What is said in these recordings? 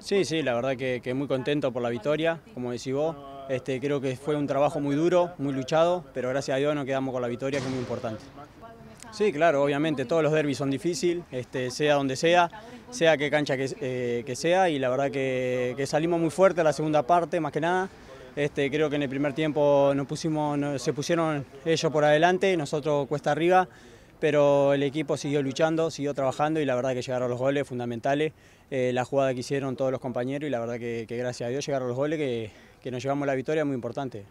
sí, sí, la verdad que, muy contento por la victoria, como decís vos. Este, creo que fue un trabajo muy duro, muy luchado, pero gracias a Dios nos quedamos con la victoria, que es muy importante. Sí, claro, obviamente todos los derbis son difíciles, este, sea donde sea, sea qué cancha que, eh, sea, y la verdad que, salimos muy fuerte la segunda parte, más que nada. Este, creo que en el primer tiempo nos pusimos, se pusieron ellos por adelante, nosotros cuesta arriba pero el equipo siguió luchando, siguió trabajando y la verdad que llegaron los goles fundamentales, eh, la jugada que hicieron todos los compañeros y la verdad que, gracias a Dios llegaron los goles que, nos llevamos la victoria, muy importante.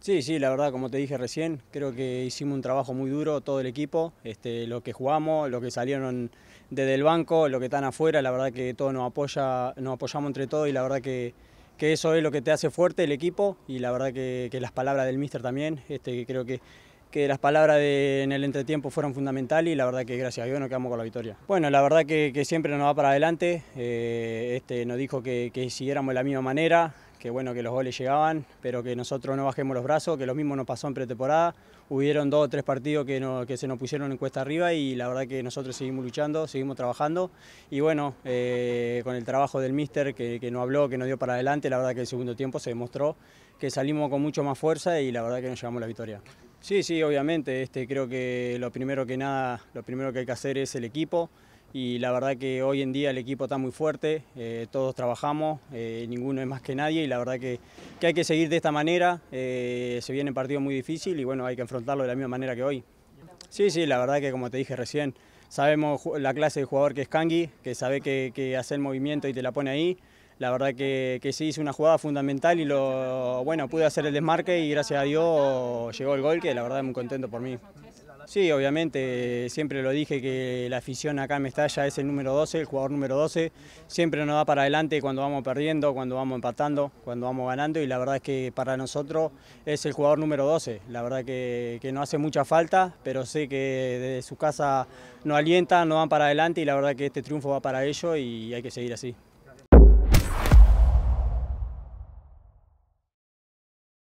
Sí, sí, la verdad, como te dije recién, creo que hicimos un trabajo muy duro todo el equipo, este, lo que jugamos, lo que salieron desde el banco, lo que están afuera, la verdad que todo nos, apoya, nos apoyamos entre todos y la verdad que, que eso es lo que te hace fuerte el equipo y la verdad que, las palabras del mister también, este, creo que que las palabras en el entretiempo fueron fundamentales y la verdad que gracias a Dios nos quedamos con la victoria. Bueno, la verdad que, siempre nos va para adelante, eh, este nos dijo que, siguiéramos de la misma manera, que bueno que los goles llegaban, pero que nosotros no bajemos los brazos, que lo mismo nos pasó en pretemporada, hubieron dos o tres partidos que, se nos pusieron en cuesta arriba y la verdad que nosotros seguimos luchando, seguimos trabajando y bueno, eh, con el trabajo del míster que, que nos habló, que nos dio para adelante, la verdad que el segundo tiempo se demostró que salimos con mucho más fuerza y la verdad que nos llevamos la victoria. Sí, sí, obviamente. Este, creo que lo primero que nada, lo primero que hay que hacer es el equipo. Y la verdad que hoy en día el equipo está muy fuerte, eh, todos trabajamos, eh, ninguno es más que nadie y la verdad que, hay que seguir de esta manera. Eh, se viene un partido muy difícil y bueno, hay que enfrentarlo de la misma manera que hoy. Sí, sí, la verdad que como te dije recién, sabemos la clase de jugador que es Kangi, que sabe que, hace el movimiento y te la pone ahí. La verdad que, que, sí hice una jugada fundamental y lo bueno pude hacer el desmarque y gracias a Dios llegó el gol, que la verdad muy contento por mí. Sí, obviamente, siempre lo dije que la afición acá en Mestalla es el número 12, el jugador número 12, siempre nos va para adelante cuando vamos perdiendo, cuando vamos empatando, cuando vamos ganando y la verdad es que para nosotros es el jugador número 12, la verdad que, que no hace mucha falta, pero sé que desde su casa nos alientan, nos van para adelante y la verdad que este triunfo va para ellos y hay que seguir así.